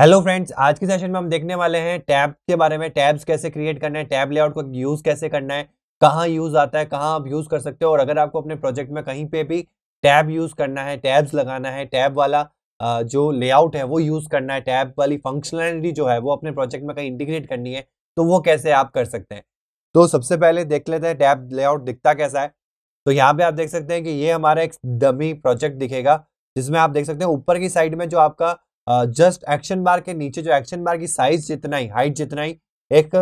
hello friends आज के session में हम देखने वाले हैं टैब के बारे में टैब्स कैसे क्रिएट करना है टैब लेआउट को यूज़ कैसे करना है कहाँ यूज़ आता है कहाँ आप यूज़ कर सकते हो और अगर आपको अपने प्रोजेक्ट में कहीं पे भी टैब यूज़ करना है टैब्स लगाना है टैब वाला जो लेआउट है वो यूज़ करना है टैब वाली फंक्शनलिटी जो है वो अपने प्रोजेक्ट में कहीं इंटीग्रेट करनी है तो वो कैसे आप कर सकते हैं तो सबसे पहले देख लेते हैं टैब लेआउट दिखता कैसा है तो यहाँ पे आप देख सकते हैं कि ये हमारा एक डमी प्रोजेक्ट दिखेगा जिसमें आप देख सकते हैं ऊपर की साइड में जो आपका जस्ट एक्शन बार के नीचे जो एक्शन बार की साइज जितना ही हाइट जितना ही एक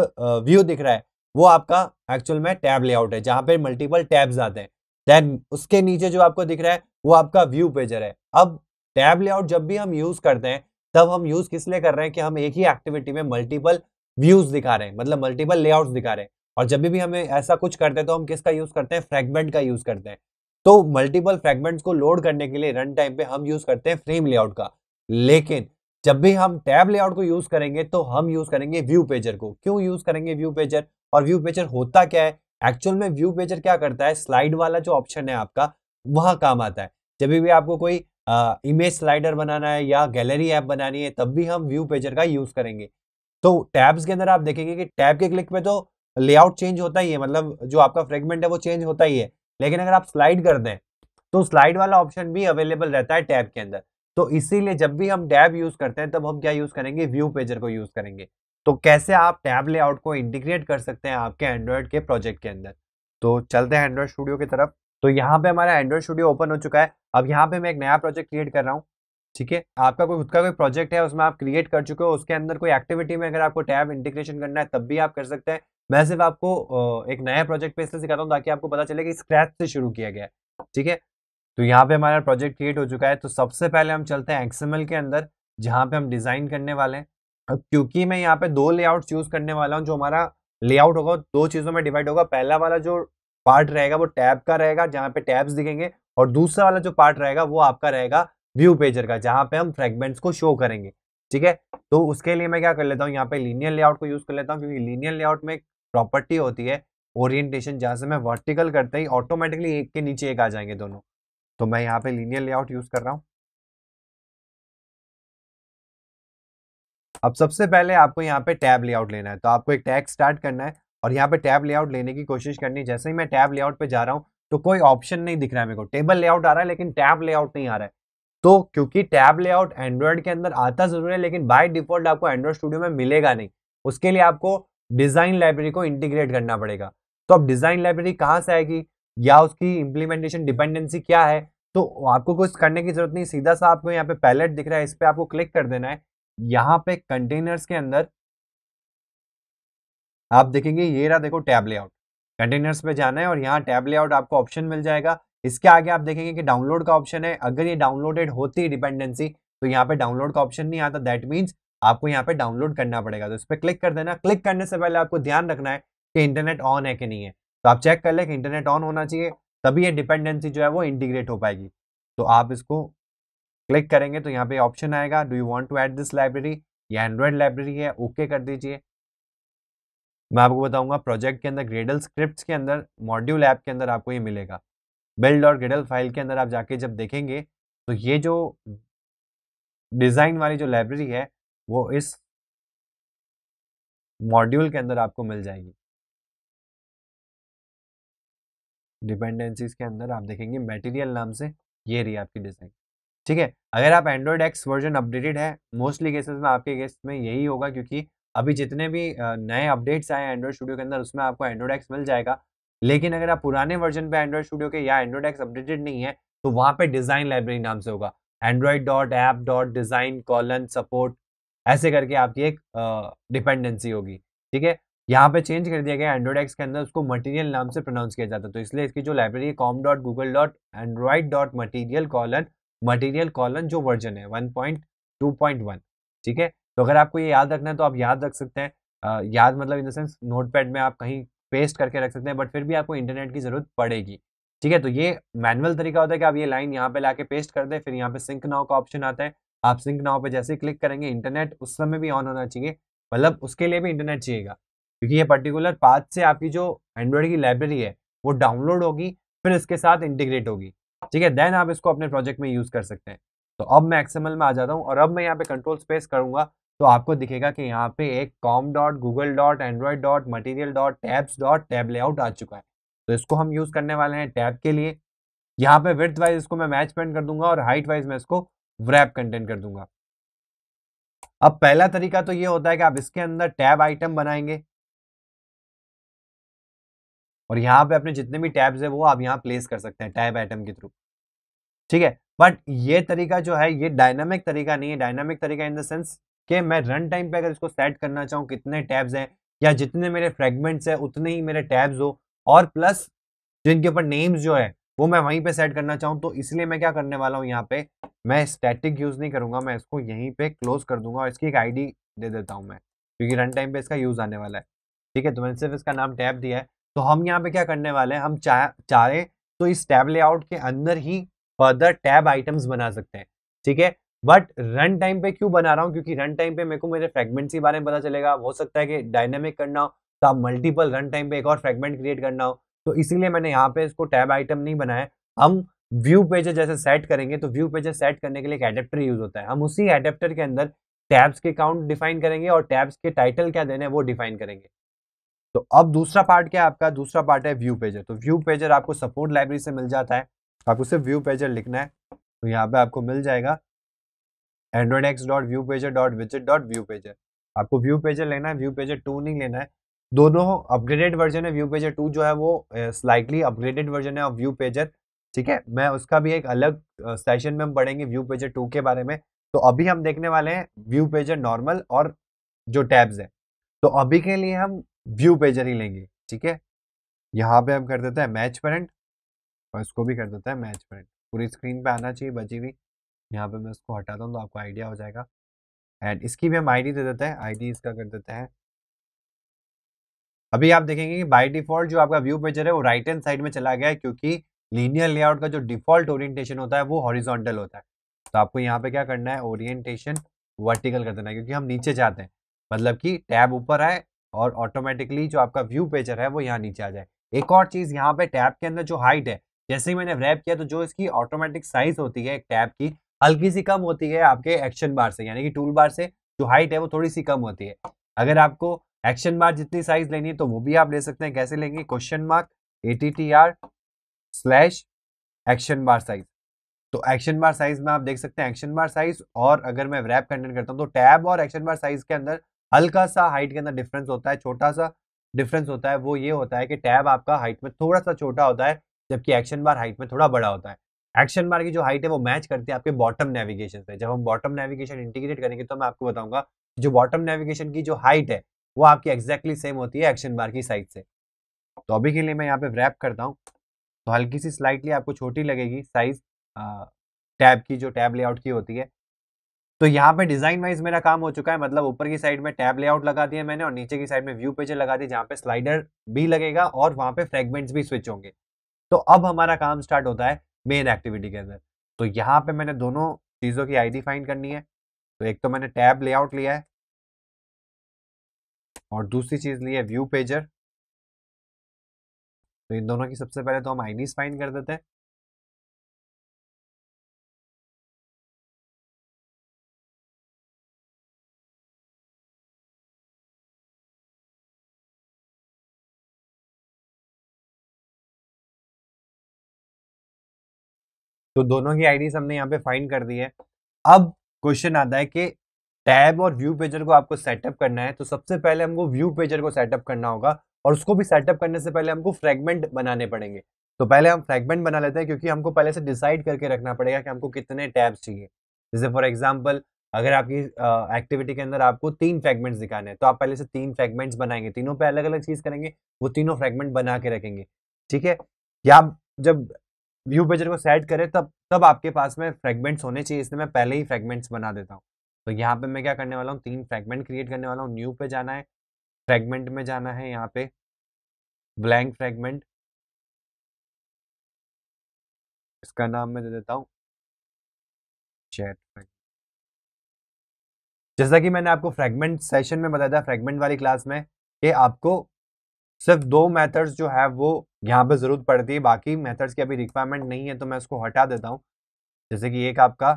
व्यू दिख रहा है वो आपका एक्चुअल में टैब लेआउट है जहां पे मल्टीपल टैब्स आते हैं देन उसके नीचे जो आपको दिख रहा है वो आपका व्यू पेजर है अब टैब लेआउट जब भी हम यूज करते हैं तब हम यूज किस लिए कर रहे हैं कि हम एक ही एक्टिविटी में मल्टीपल व्यूज दिखा रहे हैं मतलब मल्टीपल लेआउट दिखा रहे हैं और जब भी हमें ऐसा कुछ करते हैं तो हम किसका यूज करते हैं फ्रेगमेंट का यूज करते हैं तो मल्टीपल फ्रेगमेंट्स को लोड करने के लिए रन टाइम पे हम यूज करते हैं फ्रेम लेआउट का लेकिन जब भी हम टैब लेआउट को यूज करेंगे तो हम यूज करेंगे व्यू पेजर को क्यों यूज करेंगे व्यू पेजर और व्यू पेजर होता क्या है एक्चुअल में व्यू पेजर क्या करता है स्लाइड वाला जो ऑप्शन है आपका वह काम आता है जब भी आपको कोई इमेज स्लाइडर बनाना है या गैलरी ऐप बनानी है तब भी हम व्यू पेजर का यूज करेंगे तो टैब्स के अंदर आप देखेंगे कि टैब के क्लिक पे तो लेआउट चेंज होता ही है मतलब जो आपका फ्रेगमेंट है वो चेंज होता ही है लेकिन अगर आप स्लाइड कर दें तो स्लाइड वाला ऑप्शन भी अवेलेबल रहता है टैब के अंदर तो इसीलिए जब भी हम टैब यूज करते हैं तब हम क्या यूज करेंगे व्यू पेजर को यूज करेंगे तो कैसे आप टैब लेआउट को इंटीग्रेट कर सकते हैं आपके एंड्रॉयड के प्रोजेक्ट के अंदर तो चलते हैं एंड्रॉयड स्टूडियो की तरफ तो यहाँ पे हमारा एंड्रॉयड स्टूडियो ओपन हो चुका है अब यहाँ पे मैं एक नया प्रोजेक्ट क्रिएट कर रहा हूँ ठीक है आपका कोई खुद का कोई प्रोजेक्ट है उसमें आप क्रिएट कर चुके हो उसके अंदर कोई एक्टिविटी में अगर आपको टैब इंटीग्रेशन करना है तब भी आप कर सकते हैं मैं सिर्फ आपको एक नया प्रोजेक्ट पे इसलिए सिखाता हूँ ताकि आपको पता चले कि स्क्रैच से शुरू किया गया ठीक है तो यहाँ पे हमारा प्रोजेक्ट क्रिएट हो चुका है तो सबसे पहले हम चलते हैं एक्सएमएल के अंदर जहाँ पे हम डिज़ाइन करने वाले हैं अब क्योंकि मैं यहाँ पे दो लेआउट चूज़ करने वाला हूँ जो हमारा लेआउट होगा दो चीज़ों में डिवाइड होगा पहला वाला जो पार्ट रहेगा वो टैब का रहेगा जहाँ पे टैब्स दिखेंगे और दूसरा वाला जो पार्ट रहेगा वो आपका रहेगा व्यू पेजर का जहाँ पे हम फ्रेगमेंट्स को शो करेंगे ठीक है तो उसके लिए मैं क्या कर लेता हूँ यहाँ पे लीनियर लेआउट को यूज़ कर लेता हूँ क्योंकि लीनियर लेआउट में प्रॉपर्टी होती है ओरिएंटेशन जहाँ से मैं वर्टिकल करते ही ऑटोमेटिकली एक के नीचे एक आ जाएंगे दोनों तो मैं यहाँ पे लीनियर लेआउट यूज कर रहा हूँ अब सबसे पहले आपको यहाँ पे टैब लेआउट लेना है तो आपको एक टैग स्टार्ट करना है और यहाँ पे टैब लेआउट लेने की कोशिश करनी है जैसे ही मैं टैब लेआउट पे जा रहा हूँ तो कोई ऑप्शन नहीं दिख रहा है मेरे को टेबल लेआउट आ रहा है लेकिन टैब लेआउट नहीं आ रहा है तो क्योंकि टैब लेआउट एंड्रॉयड के अंदर आता जरूर है लेकिन बाय डिफॉल्ट आपको एंड्रॉयड स्टूडियो में मिलेगा नहीं उसके लिए आपको डिजाइन लाइब्रेरी को इंटीग्रेट करना पड़ेगा तो अब डिजाइन लाइब्रेरी कहाँ से आएगी या उसकी इम्प्लीमेंटेशन डिपेंडेंसी क्या है तो आपको कुछ करने की जरूरत नहीं सीधा सा आपको यहाँ पे पैलेट दिख रहा है इस पर आपको क्लिक कर देना है यहाँ पे कंटेनर्स के अंदर आप देखेंगे ये रहा देखो टैब लेआउट कंटेनर्स पे जाना है और यहाँ टैब लेआउट आपको ऑप्शन मिल जाएगा इसके आगे आप देखेंगे कि डाउनलोड का ऑप्शन है अगर ये डाउनलोडेड होती है डिपेंडेंसी तो यहाँ पे डाउनलोड का ऑप्शन नहीं आता दैट मीन्स आपको यहाँ पे डाउनलोड करना पड़ेगा तो इस पर क्लिक कर देना क्लिक करने से पहले आपको ध्यान रखना है कि इंटरनेट ऑन है कि नहीं है तो आप चेक कर लें कि इंटरनेट ऑन होना चाहिए तभी ये डिपेंडेंसी जो है वो इंटीग्रेट हो पाएगी तो आप इसको क्लिक करेंगे तो यहाँ पे ऑप्शन आएगा do you want to add this library ये एंड्रॉयड लाइब्रेरी है ओके okay कर दीजिए मैं आपको बताऊंगा प्रोजेक्ट के अंदर ग्रेडल स्क्रिप्ट के अंदर मॉड्यूल ऐप के अंदर आपको ये मिलेगा बिल्ड और ग्रेडल फाइल के अंदर आप जाके जब देखेंगे तो ये जो डिज़ाइन वाली जो लाइब्रेरी है वो इस मॉड्यूल के अंदर आपको मिल जाएगी डिपेंडेंसीज के अंदर आप देखेंगे मेटेरियल नाम से ये रही आपकी डिजाइन ठीक है अगर आप एंड्रॉयड एक्स वर्जन अपडेटेड है मोस्टली केसेस में आपके केस में यही होगा क्योंकि अभी जितने भी नए अपडेट्स आए एंड्रॉयड स्टूडियो के अंदर उसमें आपको एंड्रॉयड एक्स मिल जाएगा लेकिन अगर आप पुराने वर्जन पे एंड्रॉयड स्टूडियो के या एंड्रॉयड एक्स अपडेटेड नहीं है तो वहां पे डिज़ाइन लाइब्रेरी नाम से होगा Android dot app dot design colon support ऐसे करके आपकी एक डिपेंडेंसी होगी ठीक है यहाँ पे चेंज कर दिया गया एंड्रॉइड एक्स के अंदर उसको मटेरियल नाम से प्रोनाउंस किया जाता है तो इसलिए इसकी जो लाइब्रेरी है com dot Google dot Android dot material colon material colon जो वर्जन है one point two point one ठीक है तो अगर आपको ये याद रखना है तो आप याद रख सकते हैं आ, याद मतलब इन द सेंस पैड में आप कहीं पेस्ट करके रख सकते हैं बट फिर भी आपको इंटरनेट की ज़रूरत पड़ेगी ठीक है तो ये मैनुअल तरीका होता है कि आप ये लाइन यहाँ पे ला पेस्ट कर दें फिर यहाँ पे सिंक नाव का ऑप्शन आता है आप सिंक नाव पे जैसे क्लिक करेंगे इंटरनेट उस समय भी ऑन होना चाहिए मतलब उसके लिए भी इंटरनेट चाहिएगा क्योंकि ये पर्टिकुलर पाथ से आपकी जो एंड्रॉयड की लाइब्रेरी है वो डाउनलोड होगी फिर इसके साथ इंटीग्रेट होगी ठीक है देन आप इसको अपने प्रोजेक्ट में यूज़ कर सकते हैं तो अब मैं एक्सएमएल में आ जाता हूँ और अब मैं यहाँ पे कंट्रोल स्पेस करूंगा तो आपको दिखेगा कि यहाँ पे एक com dot Google dot Android dot material dot tabs dot tab layout आ चुका है तो इसको हम यूज़ करने वाले हैं टैब के लिए यहाँ पे विथ वाइज इसको मैं मैच पेंट कर दूंगा और हाइट वाइज मैं इसको व्रैप कंटेंट कर दूंगा अब पहला तरीका तो ये होता है कि आप इसके अंदर टैब आइटम बनाएंगे और यहाँ पे अपने जितने भी टैब्स है वो आप यहाँ प्लेस कर सकते हैं टैब आइटम के थ्रू ठीक है बट ये तरीका जो है ये डायनामिक तरीका नहीं है डायनामिक तरीका इन द सेंस कि मैं रन टाइम पे अगर इसको सेट करना चाहूँ कितने टैब्स हैं या जितने मेरे फ्रेगमेंट्स हैं उतने ही मेरे टैब्स हो और प्लस जिनके ऊपर नेम्स जो है वो मैं वहीं पे सेट करना चाहूँ तो इसलिए मैं क्या करने वाला हूँ यहाँ पे मैं स्टैटिक यूज़ नहीं करूँगा मैं इसको यहीं पे क्लोज कर दूंगा और इसकी एक आईडी दे देता हूँ मैं क्योंकि रन टाइम पे इसका यूज़ आने वाला है ठीक है तो मैंने सिर्फ इसका नाम टैब दिया है तो हम यहाँ पे क्या करने वाले हैं हम चाह चाहें तो इस टैब लेआउट के अंदर ही फर्दर टैब आइटम्स बना सकते हैं ठीक है बट रन टाइम पे क्यों बना रहा हूँ क्योंकि रन टाइम पे मेरे को मेरे फ्रेगमेंट्स के बारे में पता चलेगा हो सकता है कि डायनेमिक करना हो तो आप मल्टीपल रन टाइम पे एक और फ्रेगमेंट क्रिएट करना हो तो इसीलिए मैंने यहाँ पे इसको टैब आइटम नहीं बनाया हम व्यू पेजेस जैसे सेट करेंगे तो व्यू पेजेस सेट करने के लिए एक एडेप्टर यूज होता है हम उसी एडेप्टर के अंदर टैब्स के काउंट डिफाइन करेंगे और टैब्स के टाइटल क्या देने वो डिफाइन करेंगे तो अब दूसरा पार्ट क्या है आपका दूसरा पार्ट है व्यू पेजर तो व्यू पेजर आपको सपोर्ट लाइब्रेरी से मिल जाता है आपको सिर्फ व्यू पेजर लिखना है तो यहाँ पे आपको मिल जाएगा Android X dot view pager dot विजिट डॉट व्यू पेजर आपको व्यू पेजर लेना है व्यू पेजर टू नहीं लेना है दोनों अपग्रेडेड वर्जन है व्यू पेजर टू जो है वो स्लाइटली अपग्रेडेड वर्जन है ऑफ व्यू पेजर ठीक है मैं उसका भी एक अलग सेशन में हम पढ़ेंगे व्यू पेजर टू के बारे में तो अभी हम देखने वाले हैं व्यू पेजर नॉर्मल और जो टैब्स है तो अभी के लिए हम व्यू पेजर ही लेंगे ठीक है यहाँ पे हम कर देते हैं मैच पेरेंट और इसको भी कर देते हैं मैच पेरेंट पूरी स्क्रीन पे आना चाहिए बची हुई यहाँ पे मैं इसको हटाता हूँ तो आपको आइडिया हो जाएगा एंड इसकी भी हम आईडी दे देते हैं आईडी इसका कर देते हैं अभी आप देखेंगे कि बाय डिफॉल्ट जो आपका व्यू पेजर है वो राइट हैंड साइड में चला गया है क्योंकि लीनियर लेआउट का जो डिफॉल्ट ओरिएंटेशन होता है वो हॉरिजॉन्टल होता है तो आपको यहाँ पे क्या करना है ओरिएंटेशन वर्टिकल कर देना है क्योंकि हम नीचे जाते हैं मतलब कि टैब ऊपर आए और ऑटोमेटिकली जो आपका व्यू पेजर है वो यहाँ नीचे आ जाए एक और चीज़ यहाँ पे टैब के अंदर जो हाइट है जैसे ही मैंने रैप किया तो जो इसकी ऑटोमेटिक साइज होती है एक टैब की हल्की सी कम होती है आपके एक्शन बार से यानी कि टूल बार से जो हाइट है वो थोड़ी सी कम होती है अगर आपको एक्शन बार जितनी साइज लेनी है तो वो भी आप ले सकते हैं कैसे लेंगे question mark A T T R slash action bar size तो एक्शन बार साइज में आप देख सकते हैं एक्शन बार साइज और अगर मैं रैप कंटेंट करता हूँ तो टैब और एक्शन बार साइज के अंदर हल्का सा हाइट के अंदर डिफरेंस होता है छोटा सा डिफरेंस होता है वो ये होता है कि टैब आपका हाइट में थोड़ा सा छोटा होता है जबकि एक्शन बार हाइट में थोड़ा बड़ा होता है एक्शन बार की जो हाइट है वो मैच करती है आपके बॉटम नेविगेशन से जब हम बॉटम नेविगेशन इंटीग्रेट करेंगे तो मैं आपको बताऊंगा जो बॉटम नेविगेशन की जो हाइट है वो आपकी एग्जैक्टली सेम होती है एक्शन बार की साइड से तो अभी के लिए मैं यहाँ पे रैप करता हूँ तो हल्की सी स्लाइटली आपको छोटी लगेगी साइज टैब की जो टैब लेआउट की होती है तो यहाँ पे डिजाइन वाइज मेरा काम हो चुका है मतलब ऊपर की साइड में टैब लेआउट लगा दिया मैंने और नीचे की साइड में व्यू पेजर लगा दी जहाँ पे स्लाइडर भी लगेगा और वहां पे फ्रेगमेंट्स भी स्विच होंगे तो अब हमारा काम स्टार्ट होता है मेन एक्टिविटी के अंदर तो यहाँ पे मैंने दोनों चीज़ों की आईडी फाइंड करनी है तो एक तो मैंने टैब लेआउट लिया है और दूसरी चीज़ ली है व्यू पेजर तो इन दोनों की सबसे पहले तो हम आईडीज फाइंड कर देते हैं तो दोनों की आईडी हमने यहाँ पे फाइंड कर दी है अब क्वेश्चन आता है कि टैब और व्यू पेजर को आपको सेटअप करना है तो सबसे पहले हमको व्यू पेजर को सेटअप करना होगा और उसको भी सेटअप करने से पहले हमको फ्रेगमेंट बनाने पड़ेंगे तो पहले हम फ्रेगमेंट बना लेते हैं क्योंकि हमको पहले से डिसाइड करके रखना पड़ेगा कि हमको कितने टैब्स चाहिए जैसे फॉर एग्जाम्पल अगर आपकी एक्टिविटी के अंदर आपको तीन फ्रेगमेंट्स दिखाने हैं तो आप पहले से तीन फ्रेगमेंट्स बनाएंगे तीनों पे अलग अलग चीज़ करेंगे वो तीनों फ्रेगमेंट बना के रखेंगे ठीक है या जब व्यू पेजर को सेट करें तब तब आपके पास में फ्रेगमेंट्स होने चाहिए इसलिए मैं पहले ही फ्रेगमेंट्स बना देता हूँ तो यहाँ पे मैं क्या करने वाला हूँ तीन फ्रेगमेंट क्रिएट करने वाला हूँ न्यू पे जाना है फ्रेगमेंट में जाना है यहाँ पे ब्लैंक फ्रेगमेंट इसका नाम मैं दे देता हूँ चैट जैसा कि मैंने आपको फ्रेगमेंट सेशन में बताया था फ्रेगमेंट वाली क्लास में कि आपको सिर्फ दो मेथड्स जो है वो यहाँ पे ज़रूरत पड़ती है बाकी मेथड्स की अभी रिक्वायरमेंट नहीं है तो मैं उसको हटा देता हूँ जैसे कि एक आपका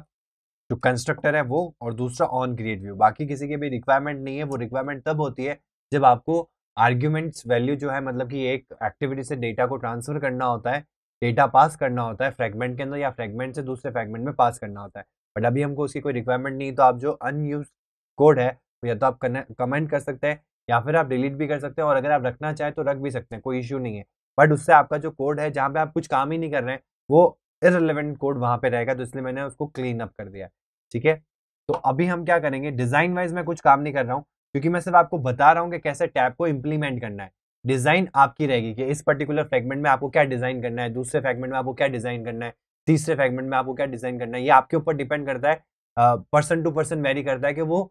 जो कंस्ट्रक्टर है वो और दूसरा ऑन क्रिएट व्यू बाकी किसी की भी रिक्वायरमेंट नहीं है वो रिक्वायरमेंट तब होती है जब आपको आर्ग्यूमेंट्स वैल्यू जो है मतलब कि एक एक्टिविटी से डेटा को ट्रांसफर करना होता है डेटा पास करना होता है फ्रेगमेंट के अंदर या फ्रेगमेंट से दूसरे फ्रेगमेंट में पास करना होता है बट अभी हमको उसकी कोई रिक्वायरमेंट नहीं तो आप जो अनयूज कोड है या तो आप कमेंट कर सकते हैं या फिर आप डिलीट भी कर सकते हैं और अगर आप रखना चाहें तो रख भी सकते हैं कोई इश्यू नहीं है बट उससे आपका जो कोड है जहाँ पे आप कुछ काम ही नहीं कर रहे हैं वो इरेलीवेंट कोड वहाँ पे रहेगा तो इसलिए मैंने उसको क्लीन अप कर दिया ठीक है तो अभी हम क्या करेंगे डिज़ाइन वाइज मैं कुछ काम नहीं कर रहा हूँ क्योंकि मैं सिर्फ आपको बता रहा हूँ कि कैसे टैप को इम्प्लीमेंट करना है डिज़ाइन आपकी रहेगी कि इस पर्टिकुलर फ्रेगमेंट में आपको क्या डिज़ाइन करना है दूसरे फ्रेगमेंट में आपको क्या डिज़ाइन करना है तीसरे फ्रेगमेंट में आपको क्या डिज़ाइन करना है ये आपके ऊपर डिपेंड करता है पर्सन टू पर्सन वेरी करता है कि वो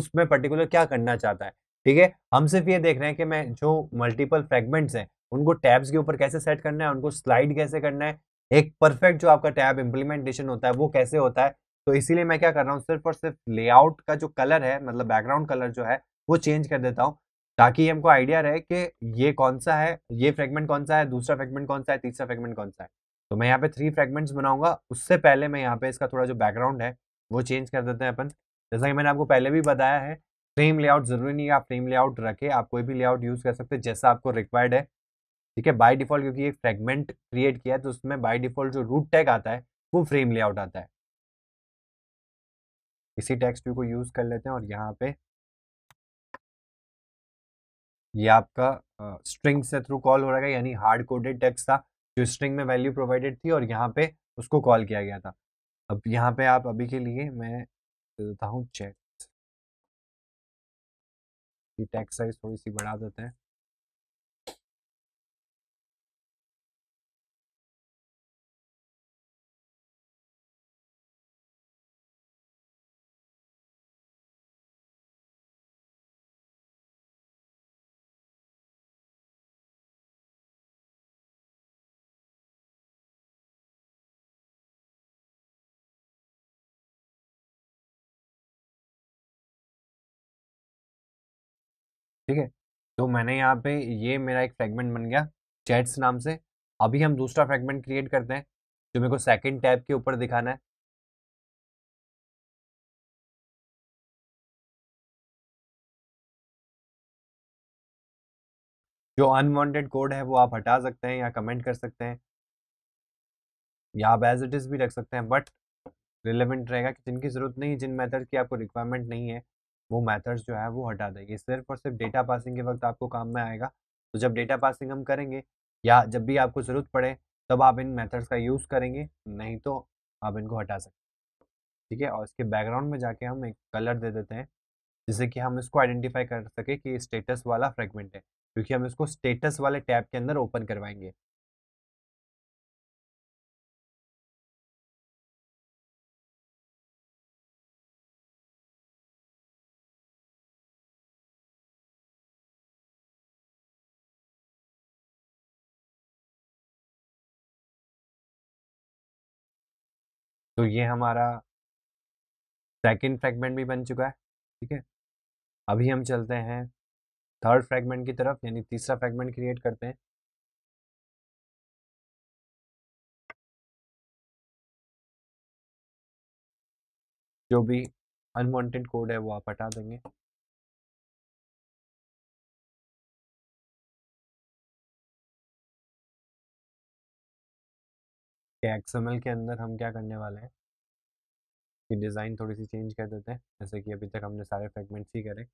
उसमें पर्टिकुलर क्या करना चाहता है ठीक है हम सिर्फ ये देख रहे हैं कि मैं जो मल्टीपल फ्रेगमेंट्स हैं उनको टैब्स के ऊपर कैसे सेट करना है उनको स्लाइड कैसे करना है एक परफेक्ट जो आपका टैब इम्प्लीमेंटेशन होता है वो कैसे होता है तो इसीलिए मैं क्या कर रहा हूँ सिर्फ और सिर्फ लेआउट का जो कलर है मतलब बैकग्राउंड कलर जो है वो चेंज कर देता हूँ ताकि हमको आइडिया रहे कि ये कौन सा है ये फ्रेगमेंट कौन सा है दूसरा फ्रेगमेंट कौन सा है तीसरा फ्रेगमेंट कौन सा है तो मैं यहाँ पे थ्री फ्रेगमेंट्स बनाऊंगा उससे पहले मैं यहाँ पे इसका थोड़ा जो बैकग्राउंड है वो चेंज कर देते हैं अपन जैसा कि मैंने आपको पहले भी बताया है फ्रेम लेआउट जरूरी नहीं है आप फ्रेम लेआउट रखे आप कोई भी लेआउट यूज़ कर सकते हैं जैसा आपको रिक्वायर्ड है ठीक है बाय डिफॉल्ट क्योंकि एक फ्रेगमेंट क्रिएट किया है तो उसमें बाय डिफॉल्ट जो रूट टैग आता है वो फ्रेम लेआउट आता है इसी टेक्स्ट व्यू को यूज़ कर लेते हैं और यहाँ पे ये आपका स्ट्रिंग से थ्रू कॉल हो रहा है यानी हार्ड कोडेड टेक्स था जो स्ट्रिंग में वैल्यू प्रोवाइडेड थी और यहाँ पे उसको कॉल किया गया था अब यहाँ पे आप अभी के लिए मैं देता हूँ चेक टैक्स साइज थोड़ी सी बढ़ा देते हैं ठीक है तो मैंने यहाँ पे ये मेरा एक फ्रेगमेंट बन गया चैट्स नाम से अभी हम दूसरा फ्रेगमेंट क्रिएट करते हैं जो मेरे को सेकंड टैब के ऊपर दिखाना है जो अनवांटेड कोड है वो आप हटा सकते हैं या कमेंट कर सकते हैं या आप एज इट इज़ भी रख सकते हैं बट रिलेवेंट रहेगा कि जिनकी ज़रूरत नहीं है जिन मेथड की आपको रिक्वायरमेंट नहीं है वो मैथड्स जो है वो हटा देंगे सिर्फ और सिर्फ डेटा पासिंग के वक्त आपको काम में आएगा तो जब डेटा पासिंग हम करेंगे या जब भी आपको ज़रूरत पड़े तब आप इन मेथड्स का यूज़ करेंगे नहीं तो आप इनको हटा सकते ठीक है और इसके बैकग्राउंड में जाके हम एक कलर दे देते हैं जिससे कि हम इसको आइडेंटिफाई कर सके कि स्टेटस वाला फ्रेगमेंट है क्योंकि हम इसको स्टेटस वाले टैब के अंदर ओपन करवाएंगे तो ये हमारा सेकेंड फ्रेगमेंट भी बन चुका है ठीक है अभी हम चलते हैं थर्ड फ्रेगमेंट की तरफ यानी तीसरा फ्रेगमेंट क्रिएट करते हैं जो भी अनवांटेड कोड है वो आप हटा देंगे कि एक्सएमएल के अंदर हम क्या करने वाले हैं कि डिज़ाइन थोड़ी सी चेंज कर देते हैं जैसे कि अभी तक हमने सारे फ्रेगमेंट्स ही करे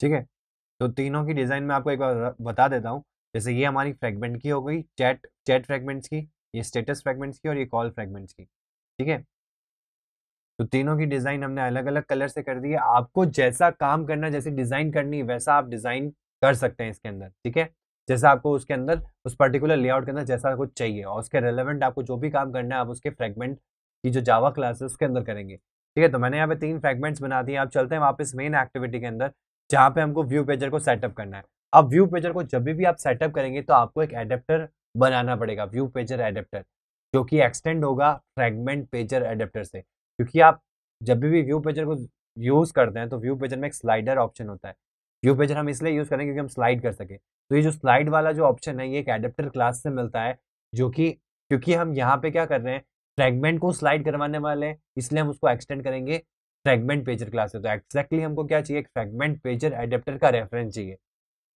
ठीक है तो तीनों की डिज़ाइन मैं आपको एक बार बता देता हूँ जैसे ये हमारी फ्रेगमेंट की हो गई चैट चैट फ्रेगमेंट्स की ये स्टेटस फ्रेगमेंट्स की और ये कॉल फ्रेगमेंट्स की ठीक है तो तीनों की डिज़ाइन हमने अलग अलग कलर से कर दी है आपको जैसा काम करना जैसे डिज़ाइन करनी वैसा आप डिज़ाइन कर सकते हैं इसके अंदर ठीक है जैसा आपको उसके अंदर उस पर्टिकुलर लेआउट के अंदर जैसा कुछ चाहिए और उसके रेलेवेंट आपको जो भी काम करना है आप उसके फ्रेगमेंट की जो जावा क्लास है उसके अंदर करेंगे ठीक है तो मैंने यहाँ पे तीन फ्रेगमेंट्स बना दिए आप चलते हैं वापस मेन एक्टिविटी के अंदर जहाँ पे हमको व्यू पेजर को सेटअप करना है अब व्यू पेजर को जब भी आप सेटअप करेंगे तो आपको एक एडेप्टर बनाना पड़ेगा व्यू पेजर एडेप्टर जो कि एक्सटेंड होगा फ्रेगमेंट पेजर एडेप्टर से क्योंकि आप जब भी व्यू पेजर को यूज़ करते हैं तो व्यू पेजर में एक स्लाइडर ऑप्शन होता है व्यू पेजर हम इसलिए यूज़ करें क्योंकि हम स्लाइड कर सके तो ये जो स्लाइड वाला जो ऑप्शन है ये एक एडेप्टर क्लास से मिलता है जो कि क्योंकि हम यहाँ पे क्या कर रहे हैं फ्रेगमेंट को स्लाइड करवाने वाले हैं इसलिए हम उसको एक्सटेंड करेंगे फ्रेगमेंट पेजर क्लास से तो एक्जैक्टली exactly हमको क्या चाहिए फ्रेगमेंट पेजर एडेप्टर का रेफरेंस चाहिए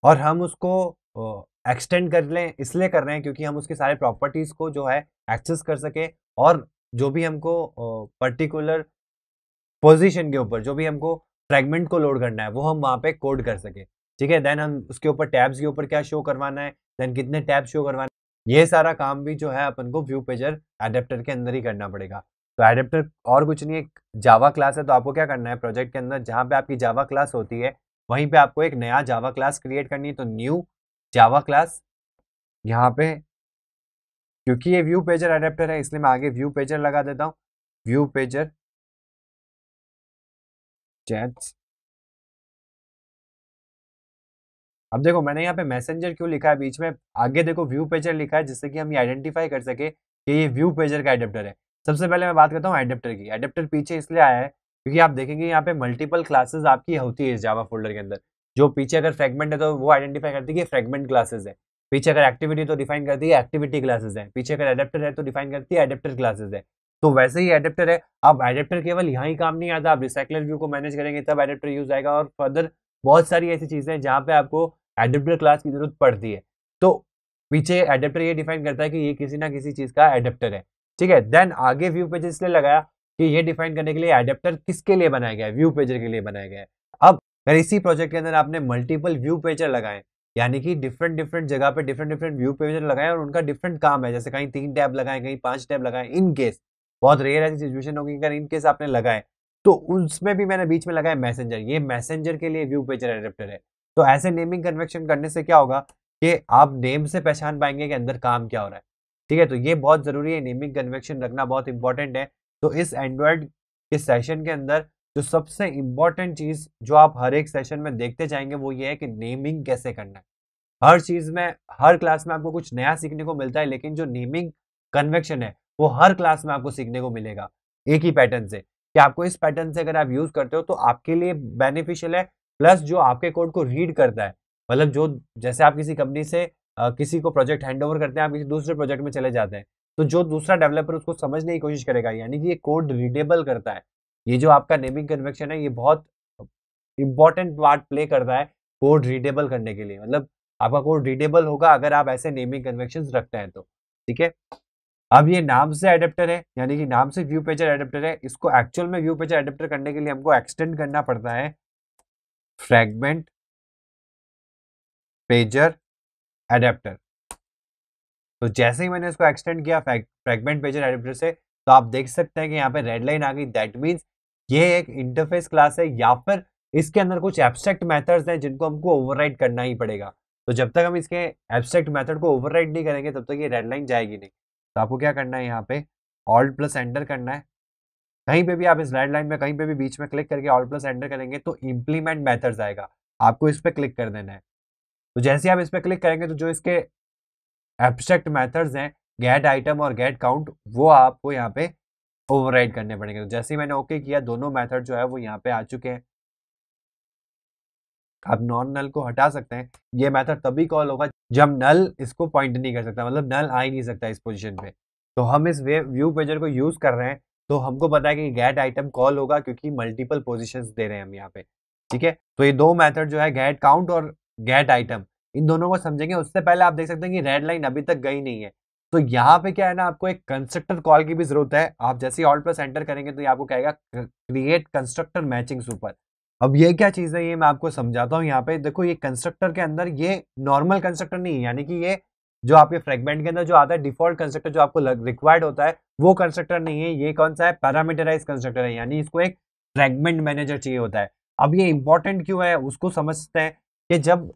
और हम उसको एक्सटेंड कर लें इसलिए कर रहे हैं क्योंकि हम उसके सारे प्रॉपर्टीज़ को जो है एक्सेस कर सके और जो भी हमको पर्टिकुलर पोजीशन के ऊपर जो भी हमको फ्रेगमेंट को लोड करना है वो हम वहाँ पे कोड कर सके ठीक है देन हम उसके ऊपर टैब्स के ऊपर क्या शो करवाना है देन कितने टैब शो करवाना है ये सारा काम भी जो है अपन को व्यू पेजर एडेप्टर के अंदर ही करना पड़ेगा तो एडेप्टर और कुछ नहीं एक जावा क्लास है तो आपको क्या करना है प्रोजेक्ट के अंदर जहाँ पे आपकी जावा क्लास होती है वहीं पे आपको एक नया जावा क्लास क्रिएट करनी है तो न्यू जावा क्लास यहाँ पे क्योंकि ये व्यू पेजर अडेप्टर है इसलिए मैं आगे व्यू पेजर लगा देता हूँ व्यू पेजर चैट्स अब देखो मैंने यहाँ पे मैसेंजर क्यों लिखा है बीच में आगे देखो व्यू पेजर लिखा है जिससे कि हम ये आइडेंटिफाई कर सके कि ये व्यू पेजर का एडेप्टर है सबसे पहले मैं बात करता हूँ एडेप्टर की एडेप्टर पीछे इसलिए आया है क्योंकि आप देखेंगे यहाँ पे मल्टीपल क्लासेस आपकी होती है इस जावा फोल्डर के अंदर जो पीछे अगर फ्रेगमेंट तो है तो वो आइडेंटिफाई करती है फ्रेगमेंट क्लासेस है पीछे अगर एक्टिविटी तो डिफाइन करती है एक्टिविटी क्लासेस है पीछे अगर एडेप्टर है तो डिफाइन करती है एडेप्टर क्लासेस है तो वैसे ही एडेप्टर है अब एडेप्टर केवल यहाँ ही काम नहीं आता आप रिसाइकलर व्यू को मैनेज करेंगे तब एडेप्टर यूज आएगा और फर्दर बहुत सारी ऐसी चीज़ें हैं जहाँ पे आपको एडेप्टर क्लास की जरूरत पड़ती है तो पीछे एडेप्टर ये डिफाइन करता है कि ये किसी ना किसी चीज़ का एडेप्टर है ठीक है देन आगे व्यू पे जिसने लगाया कि ये डिफाइन करने के लिए एडेप्टर किसके लिए बनाया गया है व्यू पेजर के लिए बनाया गया है अब अगर इसी प्रोजेक्ट के अंदर आपने मल्टीपल व्यू पेजर लगाए यानी कि डिफरेंट डिफरेंट जगह पे डिफरेंट डिफरेंट व्यू पेजर लगाए और उनका डिफरेंट काम है जैसे कहीं तीन टैब लगाए कहीं पांच टैब लगाए इन केस बहुत रेयर ऐसी सिचुएशन होगी अगर इन केस आपने लगाए तो उसमें भी मैंने बीच में लगाया मैसेंजर ये मैसेंजर के लिए व्यू पेजर एडेप्टर है तो ऐसे नेमिंग कन्वेक्शन करने से क्या होगा कि आप नेम से पहचान पाएंगे कि अंदर काम क्या हो रहा है ठीक है तो ये बहुत जरूरी है नेमिंग कन्वेक्शन रखना बहुत इंपॉर्टेंट है तो इस एंड्रॉयड के सेशन के अंदर जो सबसे इंपॉर्टेंट चीज़ जो आप हर एक सेशन में देखते जाएंगे वो ये है कि नेमिंग कैसे करना है हर चीज़ में हर क्लास में आपको कुछ नया सीखने को मिलता है लेकिन जो नेमिंग कन्वेक्शन है वो हर क्लास में आपको सीखने को मिलेगा एक ही पैटर्न से कि आपको इस पैटर्न से अगर आप यूज़ करते हो तो आपके लिए बेनिफिशियल है प्लस जो आपके कोड को रीड करता है मतलब जो जैसे आप किसी कंपनी से किसी को प्रोजेक्ट हैंड ओवर करते हैं आप किसी दूसरे प्रोजेक्ट में चले जाते हैं तो जो दूसरा डेवलपर उसको समझने की कोशिश करेगा यानी कि ये कोड रीडेबल करता है ये जो आपका नेमिंग कन्वेक्शन है ये बहुत इंपॉर्टेंट पार्ट प्ले करता है कोड रीडेबल करने के लिए मतलब आपका कोड रीडेबल होगा अगर आप ऐसे नेमिंग कन्वेक्शन रखते हैं तो ठीक है अब ये नाम से एडेप्टर है यानी कि नाम से व्यू पेजर एडेप्टर है इसको एक्चुअल में व्यू पेजर एडेप्टर करने के लिए हमको एक्सटेंड करना पड़ता है फ्रेगमेंट पेजर एडेप्टर तो जैसे ही मैंने उसको एक्सटेंड किया फ्रेगमेंट पेजर एडिटर से तो आप देख सकते हैं कि यहाँ पे रेड लाइन आ गई दैट मीन्स ये एक इंटरफेस क्लास है या फिर इसके अंदर कुछ एब्स्ट्रैक्ट मेथड्स हैं जिनको हमको ओवरराइड करना ही पड़ेगा तो जब तक हम इसके एब्स्ट्रैक्ट मेथड को ओवरराइड नहीं करेंगे तब तक ये रेड लाइन जाएगी नहीं तो आपको क्या करना है यहाँ पे ऑल्ट प्लस एंटर करना है कहीं पे भी आप इस रेड लाइन में कहीं पे भी बीच में क्लिक करके ऑल प्लस एंटर करेंगे तो इम्प्लीमेंट मैथड आएगा आपको इस पर क्लिक कर देना है तो जैसे आप इस पर क्लिक करेंगे तो जो इसके एब्स्ट्रैक्ट मैथड्स हैं गेट आइटम और गेट काउंट वो आपको यहाँ पे ओवर करने पड़ेंगे तो जैसे ही मैंने ओके किया दोनों मैथड जो है वो यहाँ पे आ चुके हैं आप नॉन नल को हटा सकते हैं ये मैथड तभी कॉल होगा जब नल इसको पॉइंट नहीं कर सकता मतलब नल आ ही नहीं सकता इस पोजिशन पे तो हम इस वे व्यू पेजर को यूज़ कर रहे हैं तो हमको पता है कि गेट आइटम कॉल होगा क्योंकि मल्टीपल पोजिशन दे रहे हैं हम यहाँ पे ठीक है तो ये दो मैथड जो है गेट काउंट और गेट आइटम इन दोनों को समझेंगे उससे पहले आप देख सकते हैं कि रेड लाइन अभी तक गई नहीं है तो यहाँ पे क्या है ना आपको एक कंस्ट्रक्टर कॉल की भी जरूरत है आप जैसे ऑल प्लस एंटर करेंगे तो ये आपको कहेगा क्रिएट कंस्ट्रक्टर मैचिंग सुपर अब ये क्या चीज़ है ये मैं आपको समझाता हूँ यहाँ पे देखो ये कंस्ट्रक्टर के अंदर ये नॉर्मल कंस्ट्रक्टर नहीं है यानी कि ये जो आपके फ्रेगमेंट के अंदर जो आता है डिफॉल्ट कंस्ट्रक्टर जो आपको रिक्वायर्ड होता है वो कंस्ट्रक्टर नहीं है ये कौन सा है पैरामीटराइज कंस्ट्रक्टर है यानी इसको एक फ्रेगमेंट मैनेजर चाहिए होता है अब ये इंपॉर्टेंट क्यों है उसको समझते हैं कि जब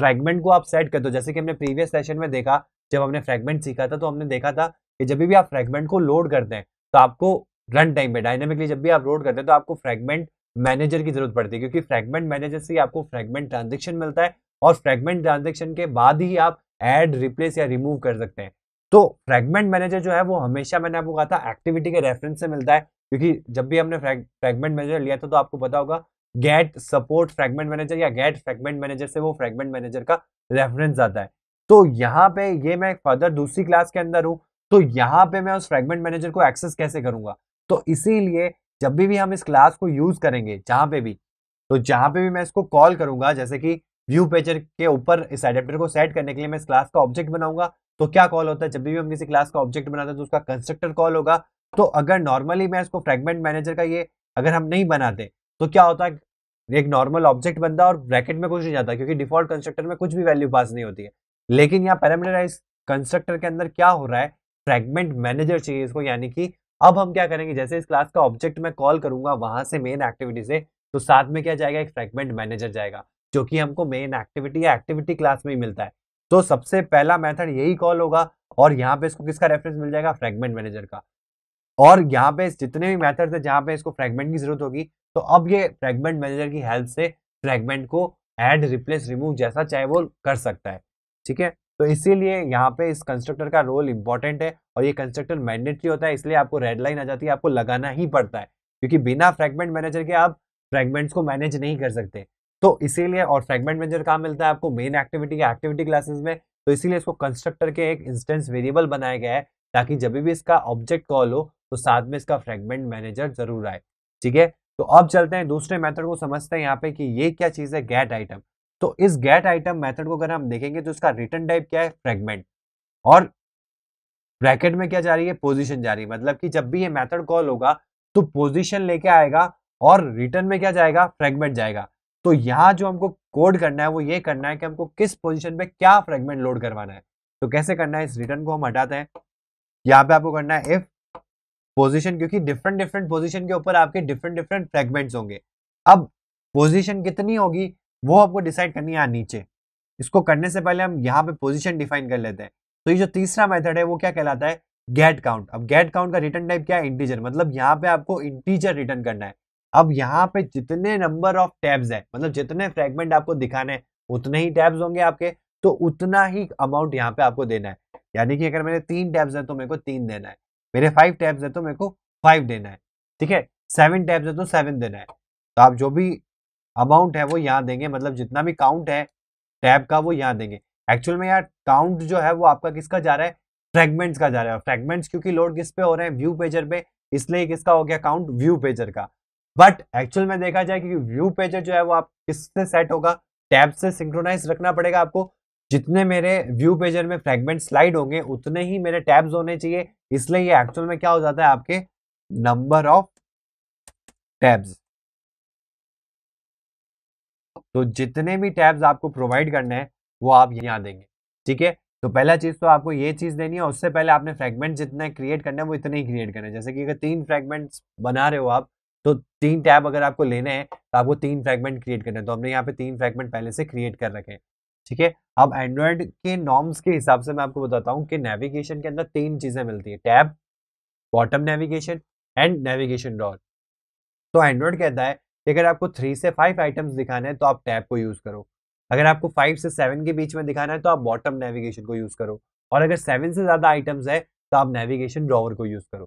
फ्रेगमेंट को आप सेट कर दो जैसे कि हमने प्रीवियस सेशन में देखा जब हमने फ्रेगमेंट सीखा था तो हमने देखा था कि जब भी आप फ्रेगमेंट को लोड करते हैं तो आपको रन टाइम पे डायनेमिकली जब भी आप लोड करते हैं तो आपको फ्रेगमेंट मैनेजर की जरूरत पड़ती है क्योंकि फ्रेगमेंट मैनेजर से आपको फ्रेगमेंट ट्रांजेक्शन मिलता है और फ्रेगमेंट ट्रांजेक्शन के बाद ही आप एड रिप्लेस या रिमूव कर सकते हैं तो फ्रेगमेंट मैनेजर जो है वो हमेशा मैंने आपको कहा था एक्टिविटी के रेफरेंस से मिलता है क्योंकि जब भी हमने फ्रेगमेंट मैनेजर लिया था तो आपको पता होगा गेट सपोर्ट फ्रेगमेंट मैनेजर या गेट फ्रेगमेंट मैनेजर से वो फ्रेगमेंट मैनेजर का रेफरेंस आता है तो यहाँ पे ये मैं फर्दर दूसरी क्लास के अंदर हूँ तो यहाँ पे मैं उस फ्रेगमेंट मैनेजर को एक्सेस कैसे करूंगा तो इसीलिए जब भी भी हम इस क्लास को यूज करेंगे जहां पे भी तो जहां पे भी मैं इसको कॉल करूंगा जैसे कि व्यू पेजर के ऊपर इस एडेप्टर को सेट करने के लिए मैं इस क्लास का ऑब्जेक्ट बनाऊंगा तो क्या कॉल होता है जब भी हम किसी क्लास का ऑब्जेक्ट बनाते हैं तो उसका कंस्ट्रक्टर कॉल होगा तो अगर नॉर्मली मैं इसको फ्रेगमेंट मैनेजर का ये अगर हम नहीं बनाते तो क्या होता है एक नॉर्मल ऑब्जेक्ट बनता और ब्रैकेट में कुछ नहीं जाता क्योंकि डिफॉल्ट कंस्ट्रक्टर में कुछ भी वैल्यू पास नहीं होती है लेकिन यहाँ पैरामीटराइज कंस्ट्रक्टर के अंदर क्या हो रहा है फ्रेगमेंट मैनेजर चाहिए इसको यानी कि अब हम क्या करेंगे जैसे इस क्लास का ऑब्जेक्ट मैं कॉल करूंगा वहां से मेन एक्टिविटी से तो साथ में क्या जाएगा एक फ्रेगमेंट मैनेजर जाएगा जो कि हमको मेन एक्टिविटी या एक्टिविटी क्लास में ही मिलता है तो सबसे पहला मेथड यही कॉल होगा और यहाँ पे इसको किसका रेफरेंस मिल जाएगा फ्रेगमेंट मैनेजर का और यहाँ पे जितने भी मेथड्स है जहाँ पे इसको फ्रेगमेंट की जरूरत होगी तो अब ये फ्रेगमेंट मैनेजर की हेल्प से फ्रेगमेंट को एड रिप्लेस रिमूव जैसा चाहे वो कर सकता है ठीक है तो इसीलिए यहाँ पे इस कंस्ट्रक्टर का रोल इंपॉर्टेंट है और ये कंस्ट्रक्टर मैंडेटरी होता है इसलिए आपको रेड लाइन आ जाती है आपको लगाना ही पड़ता है क्योंकि बिना फ्रेगमेंट मैनेजर के आप फ्रेगमेंट्स को मैनेज नहीं कर सकते तो इसीलिए और फ्रेगमेंट मैनेजर कहाँ मिलता है आपको मेन एक्टिविटी एक्टिविटी क्लासेस में तो इसीलिए इसको कंस्ट्रक्टर के एक इंस्टेंस वेरिएबल बनाया गया है ताकि जब भी इसका ऑब्जेक्ट कॉल हो तो साथ में इसका फ्रेगमेंट मैनेजर जरूर आए ठीक है तो अब चलते हैं दूसरे मेथड को समझते हैं यहाँ पे कि ये क्या चीज़ है गेट आइटम तो इस गेट आइटम मेथड को अगर हम देखेंगे तो इसका रिटर्न टाइप क्या है फ्रेगमेंट और ब्रैकेट में क्या जा रही है पोजिशन जा रही है मतलब कि जब भी ये मैथड कॉल होगा तो पोजिशन लेके आएगा और रिटर्न में क्या जाएगा फ्रेगमेंट जाएगा तो यहाँ जो हमको कोड करना है वो ये करना है कि हमको किस पोजीशन पे क्या फ्रेगमेंट लोड करवाना है तो कैसे करना है इस रिटर्न को हम हटाते हैं यहाँ पे आपको करना है इफ पोजिशन क्योंकि डिफरेंट डिफरेंट पोजिशन के ऊपर आपके डिफरेंट डिफरेंट फ्रेगमेंट्स होंगे अब पोजिशन कितनी होगी वो आपको डिसाइड करनी है नीचे इसको करने से पहले हम यहाँ पे पोजिशन डिफाइन कर लेते हैं तो ये जो तीसरा मेथड है वो क्या कहलाता है गेट काउंट अब गेट काउंट का रिटर्न टाइप क्या है इंटीजर मतलब यहाँ पे आपको इंटीजर रिटर्न करना है अब यहाँ पे जितने नंबर ऑफ टैब्स है मतलब जितने फ्रेगमेंट आपको दिखाने उतने ही टैब्स होंगे आपके तो उतना ही अमाउंट यहाँ पे आपको देना है यानी कि अगर मेरे तीन टैब्स हैं तो मेरे को तीन देना है मेरे फाइव टैब्स है तो मेरे को फाइव देना है ठीक है सेवन टैब्स है तो सेवन देना है तो आप जो भी अमाउंट है वो यहाँ देंगे मतलब जितना भी काउंट है टैब का वो यहाँ देंगे एक्चुअल में यार काउंट जो है वो आपका किसका जा रहा है फ्रेगमेंट्स का जा रहा है फ्रेगमेंट्स क्योंकि लोड किस पे हो रहे हैं व्यू पेजर पे इसलिए किसका हो गया काउंट व्यू पेजर का बट एक्चुअल में देखा जाए कि व्यू पेजर जो है वो आप किससे सेट होगा टैब से सिंक्रोनाइज रखना पड़ेगा आपको जितने मेरे व्यू पेजर में फ्रेगमेंट स्लाइड होंगे उतने ही मेरे टैब्स होने चाहिए इसलिए ये एक्चुअल में क्या हो जाता है आपके नंबर ऑफ टैब्स तो जितने भी टैब्स आपको प्रोवाइड करने हैं वो आप यहाँ देंगे ठीक है तो पहला चीज़ तो आपको ये चीज़ देनी है उससे पहले आपने फ्रेगमेंट जितने क्रिएट करने हैं वो इतने ही क्रिएट करने हैं जैसे कि अगर तीन फ्रेगमेंट बना रहे हो आप तो तीन टैब अगर आपको लेने हैं तो आपको तीन फ्रेगमेंट क्रिएट करने हैं तो हमने यहाँ पे तीन फ्रेगमेंट पहले से क्रिएट कर रखे हैं ठीक है अब एंड्रॉयड के नॉर्म्स के हिसाब से मैं आपको बताता हूँ कि नेविगेशन के अंदर तीन चीज़ें मिलती है tab bottom navigation and navigation dot तो एंड्रॉयड कहता है कि अगर आपको थ्री से फाइव आइटम्स दिखाना है तो आप टैब को यूज़ करो अगर आपको फाइव से सेवन के बीच में दिखाना है तो आप बॉटम नेविगेशन को यूज़ करो और अगर सेवन से ज़्यादा आइटम्स है तो आप नेविगेशन ड्रॉवर को यूज़ करो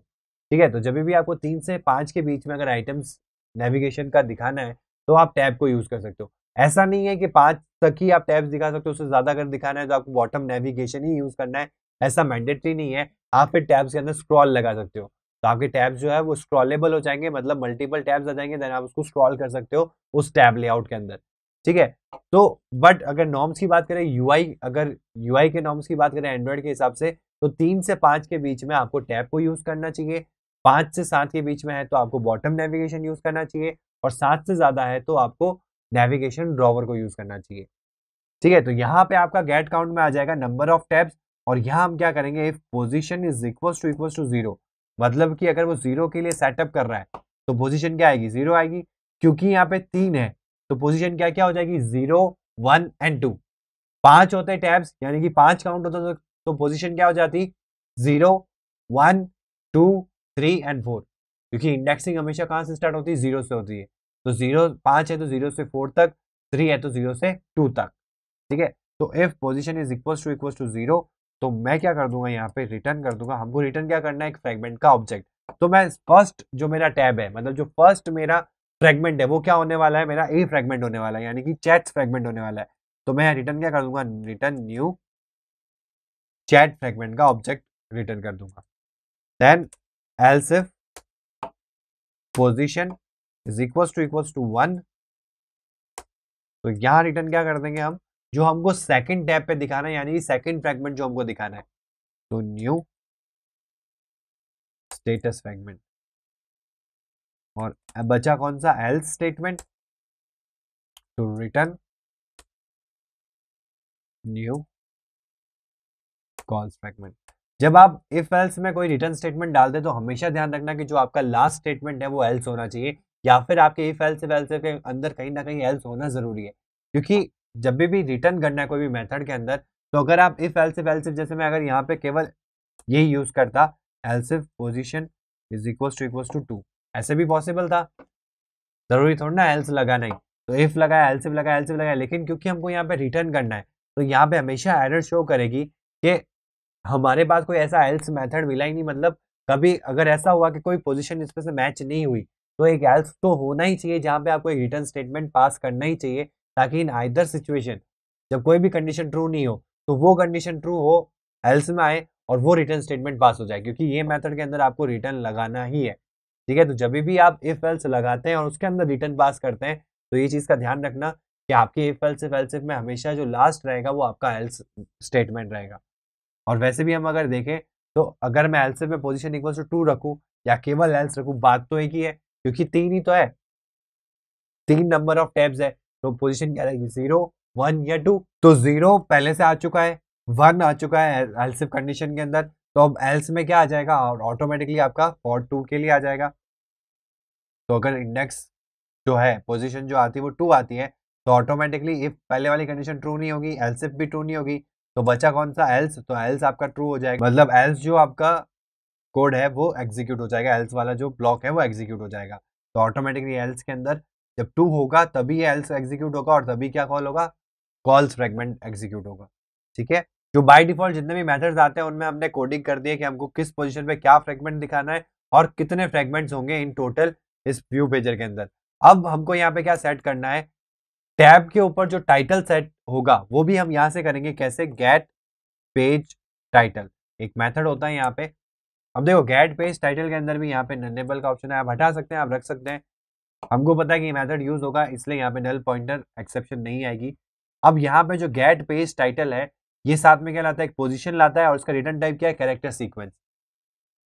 ठीक है तो जब भी आपको तीन से पाँच के बीच में अगर आइटम्स नेविगेशन का दिखाना है तो आप टैब को यूज़ कर सकते हो ऐसा नहीं है कि पांच तक ही आप टैब्स दिखा सकते हो उससे ज्यादा अगर दिखाना है तो आपको बॉटम नेविगेशन ही यूज करना है ऐसा मैंडेटरी नहीं है आप फिर टैब्स के अंदर स्क्रॉल लगा सकते हो तो आपके टैब्स जो है वो स्क्रॉलेबल हो जाएंगे मतलब मल्टीपल टैब्स आ जाएंगे देन आप उसको स्क्रॉल कर सकते हो उस टैब लेआउट के अंदर ठीक है तो बट अगर नॉर्म्स की बात करें यूआई अगर यूआई के नॉर्म्स की बात करें एंड्रॉयड के हिसाब से तो तीन से पांच के बीच में आपको टैब को यूज़ करना चाहिए पांच से सात के बीच में है तो आपको बॉटम नेविगेशन यूज़ करना चाहिए और सात से ज़्यादा है तो आपको नेविगेशन ड्रॉवर को यूज करना चाहिए ठीक है तो यहाँ पे आपका गेट काउंट में आ जाएगा नंबर ऑफ टैब्स और यहाँ हम क्या करेंगे if position is equal to equal to zero मतलब कि अगर वो जीरो के लिए सेटअप कर रहा है तो पोजिशन क्या आएगी जीरो आएगी क्योंकि यहाँ पे तीन है तो पोजिशन क्या क्या हो जाएगी जीरो वन एंड टू पांच होते टैब्स यानी कि पांच काउंट होता तो पोजिशन क्या हो जाती zero one two three and four क्योंकि इंडेक्सिंग हमेशा कहाँ से स्टार्ट होती है जीरो से होती है तो जीरो पांच है तो जीरो से फोर तक थ्री है तो जीरो से टू तक ठीक है तो if position is equal to equal to zero तो मैं क्या कर दूंगा यहाँ पे रिटर्न कर दूंगा हमको रिटर्न क्या करना है एक फ्रेगमेंट का ऑब्जेक्ट तो मैं फर्स्ट जो मेरा टैब है मतलब जो फर्स्ट मेरा फ्रेगमेंट है वो क्या होने वाला है मेरा ए फ्रेगमेंट होने वाला है यानी कि चैट फ्रेगमेंट होने वाला है तो मैं रिटर्न क्या कर दूंगा रिटर्न न्यू चैट फ्रेगमेंट का ऑब्जेक्ट रिटर्न कर दूंगा then else if position is equal to equal to one तो यहां रिटर्न क्या कर देंगे हम जो हमको सेकंड टैब पे दिखाना है यानी सेकंड फ्रेगमेंट जो हमको दिखाना है तो न्यू स्टेटस फ्रेगमेंट और बचा कौन सा else statement to return new calls fragment जब आप इफ एल्स में कोई रिटर्न स्टेटमेंट डालते हैं तो हमेशा ध्यान रखना कि जो आपका लास्ट स्टेटमेंट है वो एल्स होना चाहिए या फिर आपके एल्स इफ एल्स के अंदर कहीं ना कहीं एल्स होना ज़रूरी है क्योंकि जब भी भी रिटर्न करना है कोई भी मेथड के अंदर तो अगर आप इफ इफ एल्स जैसे मैं अगर यहाँ पे केवल यही यूज़ करता else if position is equal to equal to two ऐसे भी पॉसिबल था ज़रूरी थोड़ा ना एल्स लगा नहीं तो इफ लगाया एल्सिफ लगाया एल्सिफ लगाया लेकिन क्योंकि हमको यहाँ पे रिटर्न करना है तो यहाँ पे हमेशा एरर शो करेगी कि हमारे पास कोई ऐसा एल्स मेथड मिला ही नहीं मतलब कभी अगर ऐसा हुआ कि कोई पोजीशन इस पे से मैच नहीं हुई तो एक एल्स तो होना ही चाहिए जहाँ पे आपको एक रिटर्न स्टेटमेंट पास करना ही चाहिए ताकि इन आइदर सिचुएशन जब कोई भी कंडीशन ट्रू नहीं हो तो वो कंडीशन ट्रू हो एल्स में आए और वो रिटर्न स्टेटमेंट पास हो जाए क्योंकि ये मेथड के अंदर आपको रिटर्न लगाना ही है ठीक है तो जब भी आप इफ एल्स लगाते हैं और उसके अंदर रिटर्न पास करते हैं तो ये चीज़ का ध्यान रखना कि आपके if else if else if में हमेशा जो लास्ट रहेगा वो आपका एल्स स्टेटमेंट रहेगा और वैसे भी हम अगर देखें तो अगर मैं एल्स में पोजिशन इक्वल टू टू रखूँ या केवल एल्स रखूँ बात तो एक ही है क्योंकि तीन ही तो है तीन नंबर ऑफ टैब्स है तो पोजीशन क्या रहेगी जीरो वन या टू तो जीरो पहले से आ चुका है वन आ चुका है एल्स कंडीशन के अंदर तो अब एल्स में क्या आ जाएगा और ऑटोमेटिकली आपका फॉर टू के लिए आ जाएगा तो अगर इंडेक्स जो है पोजीशन जो आती है वो टू आती है तो ऑटोमेटिकली इफ पहले वाली कंडीशन ट्रू नहीं होगी एल्सिफ भी ट्रू नहीं होगी तो बचा कौन सा एल्स तो एल्स आपका ट्रू हो जाएगा मतलब एल्स जो आपका कोड है वो एग्जीक्यूट हो जाएगा एल्स वाला जो ब्लॉक है वो एग्जीक्यूट हो जाएगा तो ऑटोमेटिकली एल्स के अंदर जब टू होगा तभी एल्स एग्जीक्यूट होगा और तभी क्या कॉल होगा कॉल्स फ्रेगमेंट एग्जीक्यूट होगा ठीक है जो बाय डिफॉल्ट जितने भी मेथड्स आते हैं उनमें हमने कोडिंग कर दिया कि हमको किस पोजीशन पे क्या फ्रेगमेंट दिखाना है और कितने फ्रेगमेंट्स होंगे इन टोटल इस व्यू पेजर के अंदर अब हमको यहाँ पे क्या सेट करना है टैब के ऊपर जो टाइटल सेट होगा वो भी हम यहाँ से करेंगे कैसे गेट पेज टाइटल एक मेथड होता है यहाँ पे अब देखो गेट पेज टाइटल के अंदर भी यहाँ पे ननेबल का ऑप्शन है आप हटा सकते हैं आप रख सकते हैं हमको पता है कि मेथड यूज होगा इसलिए यहाँ पे नल पॉइंटर एक्सेप्शन नहीं आएगी अब यहाँ पे जो गेट पेज टाइटल है ये साथ में क्या लाता है एक पोजिशन लाता है और उसका रिटर्न टाइप क्या है कैरेक्टर सीक्वेंस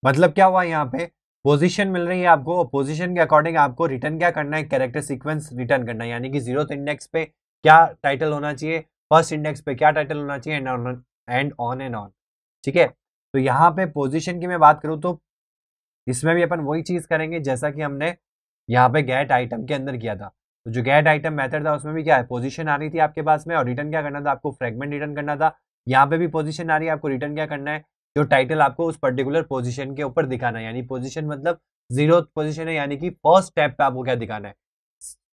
मतलब क्या हुआ यहाँ पे पोजिशन मिल रही है आपको पोजिशन के अकॉर्डिंग आपको रिटर्न क्या करना है कैरेक्टर सीक्वेंस रिटर्न करना है यानी कि जीरो इंडेक्स पे क्या टाइटल होना चाहिए फर्स्ट इंडेक्स पे क्या टाइटल होना चाहिए एंड ऑन एंड ऑन ठीक है तो यहाँ पे पोजीशन की मैं बात करूँ तो इसमें भी अपन वही चीज़ करेंगे जैसा कि हमने यहाँ पे गैट आइटम के अंदर किया था तो जो गैट आइटम मेथड था उसमें भी क्या है पोजीशन आ रही थी आपके पास में और रिटर्न क्या करना था आपको फ्रेगमेंट रिटर्न करना था यहाँ पे भी पोजिशन आ रही है आपको रिटर्न क्या करना है जो टाइटल आपको उस पर्टिकुलर पोजिशन के ऊपर दिखाना है यानी पोजिशन मतलब जीरो पोजिशन है यानी कि फर्स्ट टैप पे आपको क्या दिखाना है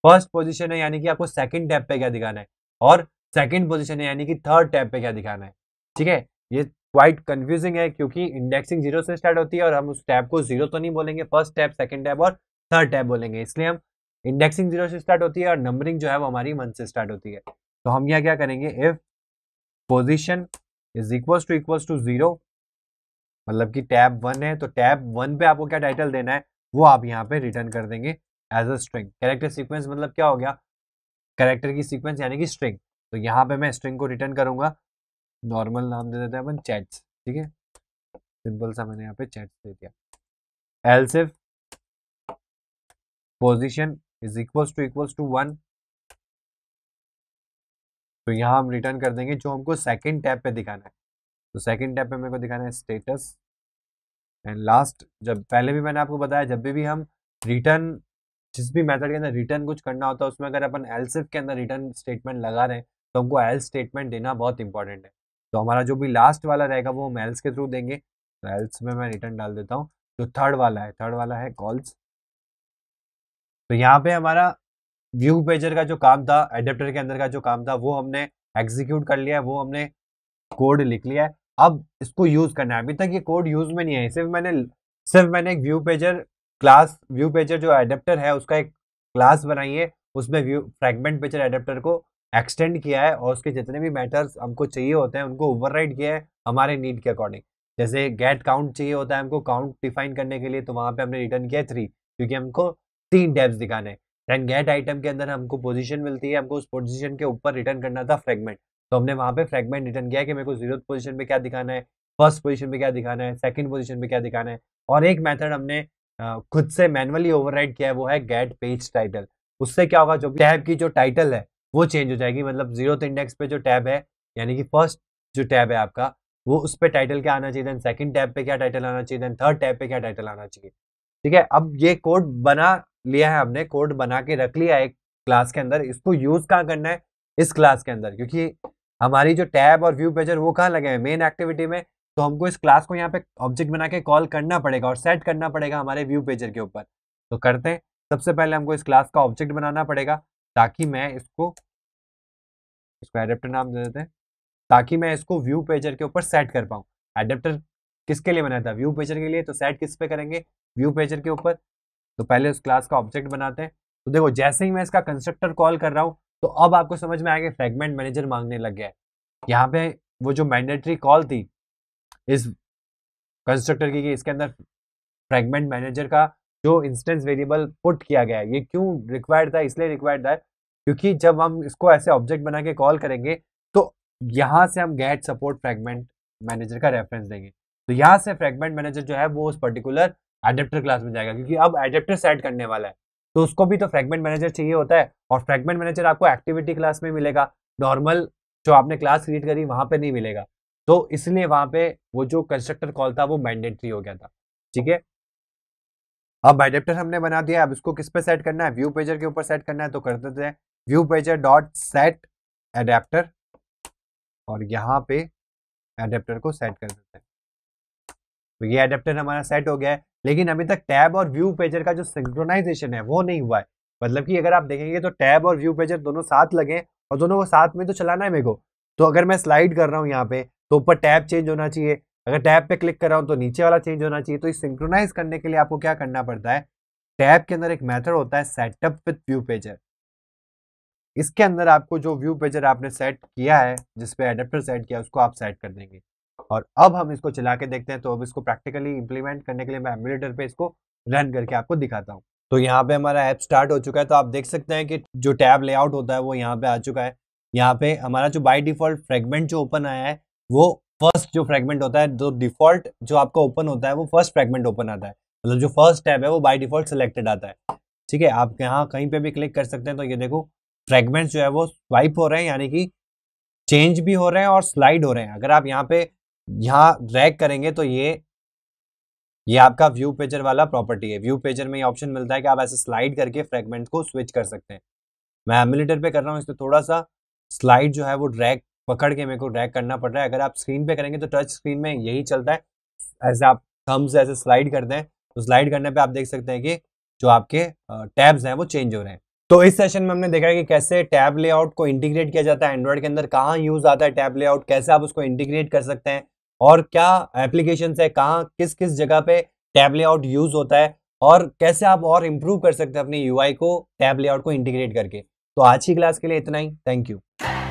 फर्स्ट पोजिशन है यानी कि आपको सेकंड टैप पे क्या दिखाना है और सेकंड पोजिशन है यानी कि थर्ड टैप पे क्या दिखाना है ठीक है ये क्वाइट कंफ्यूजिंग है क्योंकि इंडेक्सिंग जीरो से स्टार्ट होती है और हम उस टैब को जीरो तो नहीं बोलेंगे फर्स्ट टैब सेकंड टैब और थर्ड टैब बोलेंगे इसलिए हम इंडेक्सिंग जीरो से स्टार्ट होती है और नंबरिंग जो है वो हमारी वन से स्टार्ट होती है तो हम यहाँ क्या करेंगे if position is equal to equal to zero मतलब कि टैब वन है तो टैब वन पे आपको क्या टाइटल देना है वो आप यहाँ पे रिटर्न कर देंगे as a string character sequence मतलब क्या हो गया कैरेक्टर की सीक्वेंस यानी कि स्ट्रिंग तो यहाँ पे मैं स्ट्रिंग को रिटर्न करूंगा नॉर्मल नाम दे देते हैं अपन चैट्स ठीक है सिंपल सा मैंने यहाँ पे चैट्स दे दिया else if position is equals to equals to one तो यहाँ हम रिटर्न कर देंगे जो हमको सेकेंड टैब पे दिखाना है तो सेकेंड टैब पे मेरे को दिखाना है स्टेटस एंड लास्ट जब पहले भी मैंने आपको बताया जब भी भी हम रिटर्न जिस भी मेथड के अंदर रिटर्न कुछ करना होता है उसमें अगर अपन एल्सिफ के अंदर रिटर्न स्टेटमेंट लगा रहे हैं तो हमको एल स्टेटमेंट देना बहुत इंपॉर्टेंट है तो हमारा जो भी लास्ट वाला रहेगा वो हम एल्स के थ्रू देंगे तो एल्स में मैं रिटर्न डाल देता हूँ जो थर्ड वाला है थर्ड वाला है कॉल्स तो यहाँ पे हमारा व्यू पेजर का जो काम था एडेप्टर के अंदर का जो काम था वो हमने एग्जीक्यूट कर लिया है वो हमने कोड लिख लिया है अब इसको यूज़ करना है अभी तक ये कोड यूज़ में नहीं है सिर्फ मैंने सिर्फ मैंने एक view pager class view pager जो एडेप्टर है उसका एक क्लास बनाई है उसमें व्यू फ्रेगमेंट पेजर एडेप्टर को एक्सटेंड किया है और उसके जितने भी मैटर्स हमको चाहिए होते हैं उनको ओवरराइड किया है हमारे नीड के अकॉर्डिंग जैसे गेट काउंट चाहिए होता है हमको काउंट डिफाइन करने के लिए तो वहाँ पे हमने रिटर्न किया थ्री क्योंकि हमको तीन डेप्स दिखाने हैं देन गेट आइटम के अंदर हमको पोजीशन मिलती है हमको उस पोजीशन के ऊपर रिटर्न करना था फ्रेगमेंट तो हमने वहाँ पे फ्रेगमेंट रिटर्न किया कि मेरे को जीरो पोजिशन पर क्या दिखाना है फर्स्ट पोजिशन पे क्या दिखाना है सेकंड पोजिशन पे क्या दिखाना है और एक मैथड हमने खुद से मैनुअली ओवर किया है वो है गेट पेज टाइटल उससे क्या होगा जो टैब की जो टाइटल है वो चेंज हो जाएगी मतलब जीरो इंडेक्स पे जो टैब है यानी कि फर्स्ट जो टैब है आपका वो उस पर टाइटल क्या आना चाहिए देन सेकंड टैब पे क्या टाइटल आना चाहिए देन थर्ड टैब पे क्या टाइटल आना चाहिए ठीक है अब ये कोड बना लिया है हमने कोड बना के रख लिया है एक क्लास के अंदर इसको यूज कहाँ करना है इस क्लास के अंदर क्योंकि हमारी जो टैब और व्यू पेजर वो कहाँ लगे हैं मेन एक्टिविटी में तो हमको इस क्लास को यहाँ पे ऑब्जेक्ट बना के कॉल करना पड़ेगा और सेट करना पड़ेगा हमारे व्यू पेजर के ऊपर तो करते हैं सबसे पहले हमको इस क्लास का ऑब्जेक्ट बनाना पड़ेगा ताकि मैं इसको इसको एडेप्टर नाम दे देते हैं ताकि मैं इसको व्यू पेजर के ऊपर सेट कर पाऊँ एडेप्टर किसके लिए बनाया था व्यू पेजर के लिए तो सेट किस पे करेंगे व्यू पेजर के ऊपर तो पहले उस क्लास का ऑब्जेक्ट बनाते हैं तो देखो जैसे ही मैं इसका कंस्ट्रक्टर कॉल कर रहा हूँ तो अब आपको समझ में आएगा फ्रेगमेंट मैनेजर मांगने लग गया है यहाँ पे वो जो मैंडेटरी कॉल थी इस कंस्ट्रक्टर की कि इसके अंदर फ्रेगमेंट मैनेजर का जो इंस्टेंस वेरिएबल पुट किया गया है ये क्यों रिक्वायर्ड था इसलिए रिक्वायर्ड था क्योंकि जब हम इसको ऐसे ऑब्जेक्ट बना के कॉल करेंगे तो यहाँ से हम गेट सपोर्ट फ्रेगमेंट मैनेजर का रेफरेंस देंगे तो यहाँ से फ्रेगमेंट मैनेजर जो है वो उस पर्टिकुलर एडेप्टर क्लास में जाएगा क्योंकि अब एडेप्टर सेट करने वाला है तो उसको भी तो फ्रेगमेंट मैनेजर चाहिए होता है और फ्रेगमेंट मैनेजर आपको एक्टिविटी क्लास में मिलेगा नॉर्मल जो आपने क्लास क्रिएट करी वहाँ पर नहीं मिलेगा तो इसलिए वहाँ पे वो जो कंस्ट्रक्टर कॉल था वो मैंडेटरी हो गया था ठीक है अब एडेप्टर हमने बना दिया अब इसको किस पे सेट करना है व्यू पेजर के ऊपर सेट करना है तो कर देते हैं view pager dot set adapter और यहाँ पे एडेप्टर को सेट कर देते हैं तो ये एडेप्टर हमारा सेट हो गया है लेकिन अभी तक टैब और व्यू पेजर का जो सिंक्रोनाइजेशन है वो नहीं हुआ है मतलब कि अगर आप देखेंगे तो टैब और व्यू पेजर दोनों साथ लगे और दोनों को साथ में तो चलाना है मेरे को तो अगर मैं स्लाइड कर रहा हूँ यहाँ पे तो ऊपर टैब चेंज होना चाहिए अगर टैब पे क्लिक कर रहा हूं तो नीचे वाला चेंज होना चाहिए तो इस सिंक्रोनाइज करने के लिए आपको क्या करना पड़ता है टैब के अंदर एक मेथड होता है सेटअप विथ व्यू पेजर इसके अंदर आपको जो व्यू पेजर आपने सेट किया है जिसपे एडेप्टर सेट किया उसको आप सेट कर देंगे और अब हम इसको चला के देखते हैं तो अब इसको प्रैक्टिकली इंप्लीमेंट करने के लिए मैं एमुलेटर पे इसको रन करके आपको दिखाता हूँ तो यहाँ पे हमारा ऐप स्टार्ट हो चुका है तो आप देख सकते हैं कि जो टैब लेआउट होता है वो यहाँ पे आ चुका है यहाँ पे हमारा जो बाय डिफॉल्ट फ्रेगमेंट जो ओपन आया है वो फर्स्ट जो फ्रेगमेंट होता है जो डिफॉल्ट जो आपका ओपन होता है वो फर्स्ट फ्रेगमेंट ओपन आता है मतलब जो फर्स्ट टैब है वो बाई डिफॉल्ट सेलेक्टेड आता है ठीक है आप यहाँ कहीं पे भी क्लिक कर सकते हैं तो ये देखो फ्रेगमेंट जो है वो स्वाइप हो रहे हैं यानी कि चेंज भी हो रहे हैं और स्लाइड हो रहे हैं अगर आप यहाँ पे यहाँ ड्रैग करेंगे तो ये ये आपका व्यू पेजर वाला प्रॉपर्टी है व्यू पेजर में ये ऑप्शन मिलता है कि आप ऐसे स्लाइड करके फ्रेगमेंट को स्विच कर सकते हैं मैं एमिलेटर पे कर रहा हूँ इसमें थोड़ा सा स्लाइड जो है वो ड्रैग पकड़ के मेरे को ड्रैग करना पड़ रहा है अगर आप स्क्रीन पे करेंगे तो टच स्क्रीन में यही चलता है ऐसे आप थम्स ऐसे स्लाइड करते हैं तो स्लाइड करने पे आप देख सकते हैं कि जो आपके टैब्स हैं वो चेंज हो रहे हैं तो इस सेशन में हमने देखा है कि कैसे टैब लेआउट को इंटीग्रेट किया जाता है एंड्रॉइड के अंदर कहाँ यूज़ आता है टैब लेआउट कैसे आप उसको इंटीग्रेट कर सकते हैं और क्या एप्लीकेशन है कहाँ किस किस जगह पे टैब लेआउट यूज़ होता है और कैसे आप और इम्प्रूव कर सकते हैं अपनी यूआई को टैब लेआउट को इंटीग्रेट करके तो आज की क्लास के लिए इतना ही थैंक यू